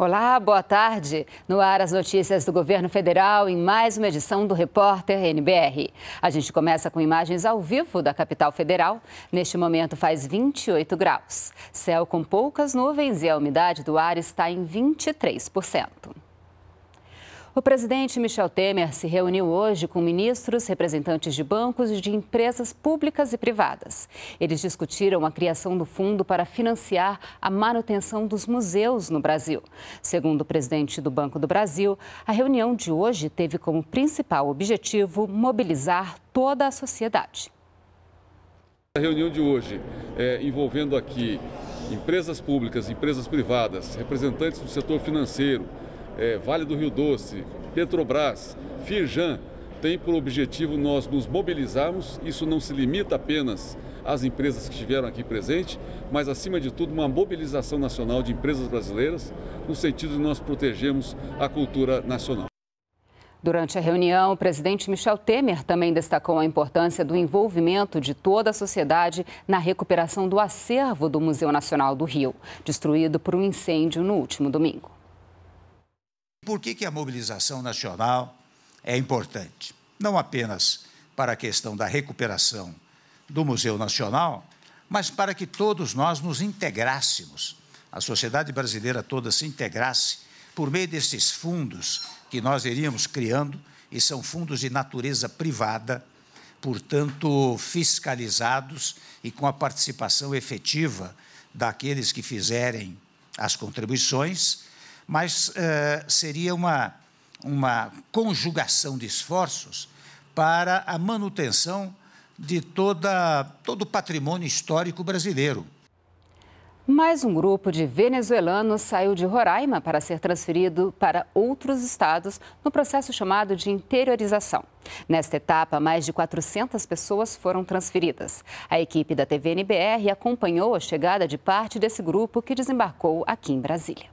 Olá, boa tarde. No ar, as notícias do governo federal em mais uma edição do Repórter NBR. A gente começa com imagens ao vivo da capital federal. Neste momento faz 28 graus. Céu com poucas nuvens e a umidade do ar está em 23%. O presidente Michel Temer se reuniu hoje com ministros, representantes de bancos e de empresas públicas e privadas. Eles discutiram a criação do fundo para financiar a manutenção dos museus no Brasil. Segundo o presidente do Banco do Brasil, a reunião de hoje teve como principal objetivo mobilizar toda a sociedade. A reunião de hoje, é, envolvendo aqui empresas públicas, empresas privadas, representantes do setor financeiro, é, Vale do Rio Doce, Petrobras, Firjan, tem por objetivo nós nos mobilizarmos. Isso não se limita apenas às empresas que estiveram aqui presentes, mas, acima de tudo, uma mobilização nacional de empresas brasileiras, no sentido de nós protegermos a cultura nacional. Durante a reunião, o presidente Michel Temer também destacou a importância do envolvimento de toda a sociedade na recuperação do acervo do Museu Nacional do Rio, destruído por um incêndio no último domingo. Por que, que a mobilização nacional é importante? Não apenas para a questão da recuperação do Museu Nacional, mas para que todos nós nos integrássemos, a sociedade brasileira toda se integrasse por meio desses fundos que nós iríamos criando, e são fundos de natureza privada, portanto, fiscalizados e com a participação efetiva daqueles que fizerem as contribuições mas uh, seria uma, uma conjugação de esforços para a manutenção de toda, todo o patrimônio histórico brasileiro. Mais um grupo de venezuelanos saiu de Roraima para ser transferido para outros estados no processo chamado de interiorização. Nesta etapa, mais de 400 pessoas foram transferidas. A equipe da TVNBR acompanhou a chegada de parte desse grupo que desembarcou aqui em Brasília.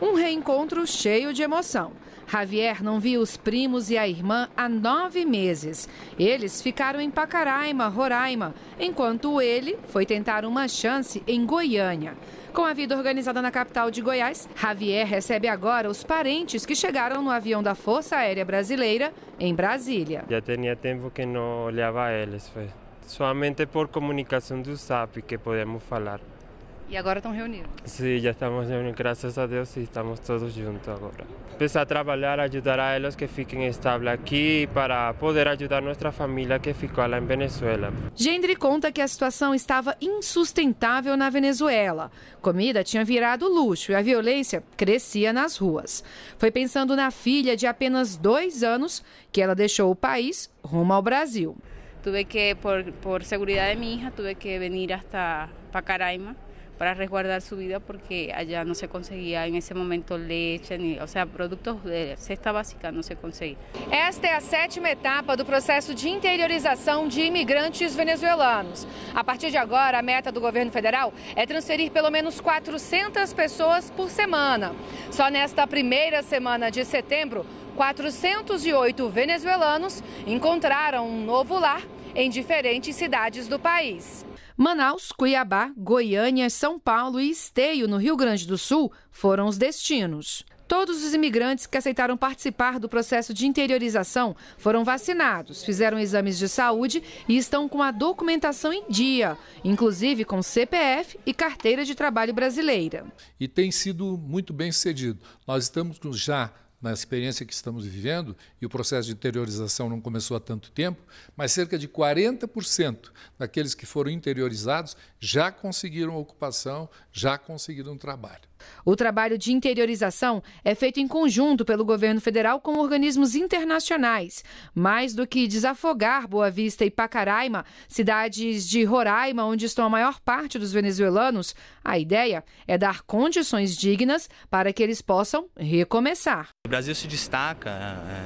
Um reencontro cheio de emoção. Javier não viu os primos e a irmã há nove meses. Eles ficaram em Pacaraima, Roraima, enquanto ele foi tentar uma chance em Goiânia. Com a vida organizada na capital de Goiás, Javier recebe agora os parentes que chegaram no avião da Força Aérea Brasileira em Brasília. Já tinha tempo que não olhava eles, foi somente por comunicação do SAP que podemos falar. E agora estão reunidos? Sim, já estamos reunidos, graças a Deus, e estamos todos juntos agora. Empezar a trabalhar, ajudar a eles que fiquem estáveis aqui para poder ajudar nossa família que ficou lá em Venezuela. Gendry conta que a situação estava insustentável na Venezuela. Comida tinha virado luxo e a violência crescia nas ruas. Foi pensando na filha de apenas dois anos que ela deixou o país rumo ao Brasil. Tuve que, por, por segurança de minha hija, tuve que vir até Pacaraima para resguardar su vida porque allá no se conseguía en ese momento leche, ni, o sea, productos de cesta básica no se conseguía. Esta é a sétima etapa do processo de interiorização de imigrantes venezuelanos. A partir de agora, a meta do governo federal é transferir pelo menos 400 pessoas por semana. Só nesta primeira semana de setembro, 408 venezuelanos encontraram um novo lar em diferentes cidades do país. Manaus, Cuiabá, Goiânia, São Paulo e Esteio, no Rio Grande do Sul, foram os destinos. Todos os imigrantes que aceitaram participar do processo de interiorização foram vacinados, fizeram exames de saúde e estão com a documentação em dia, inclusive com CPF e carteira de trabalho brasileira. E tem sido muito bem sucedido. Nós estamos já na experiência que estamos vivendo, e o processo de interiorização não começou há tanto tempo, mas cerca de 40% daqueles que foram interiorizados já conseguiram ocupação, já conseguiram trabalho. O trabalho de interiorização é feito em conjunto pelo governo federal com organismos internacionais. Mais do que desafogar Boa Vista e Pacaraima, cidades de Roraima, onde estão a maior parte dos venezuelanos, a ideia é dar condições dignas para que eles possam recomeçar. O Brasil se destaca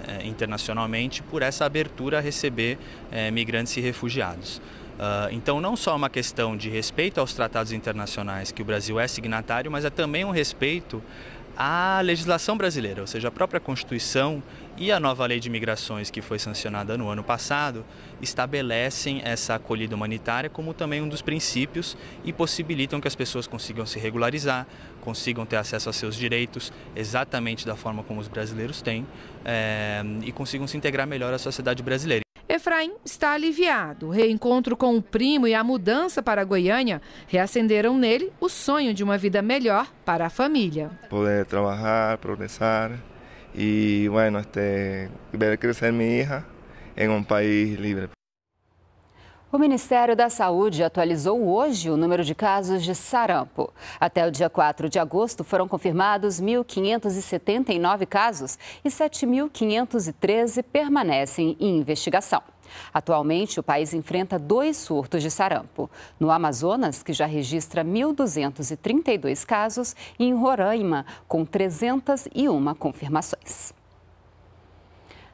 eh, eh, internacionalmente por essa abertura a receber eh, migrantes e refugiados. Ah, então, não só é uma questão de respeito aos tratados internacionais que o Brasil é signatário, mas é também um respeito à legislação brasileira, ou seja, a própria Constituição e a nova lei de migrações que foi sancionada no ano passado estabelecem essa acolhida humanitária como também um dos princípios e possibilitam que as pessoas consigam se regularizar, consigam ter acesso a seus direitos exatamente da forma como os brasileiros têm é, e consigam se integrar melhor à sociedade brasileira. Efraim está aliviado. O reencontro com o primo e a mudança para a Goiânia reacenderam nele o sonho de uma vida melhor para a família. Poder trabalhar, progressar e, bueno, este, ver crescer minha filha em um país livre. O Ministério da Saúde atualizou hoje o número de casos de sarampo. Até o dia 4 de agosto foram confirmados 1.579 casos e 7.513 permanecem em investigação. Atualmente, o país enfrenta dois surtos de sarampo: no Amazonas, que já registra 1.232 casos, e em Roraima, com 301 confirmações.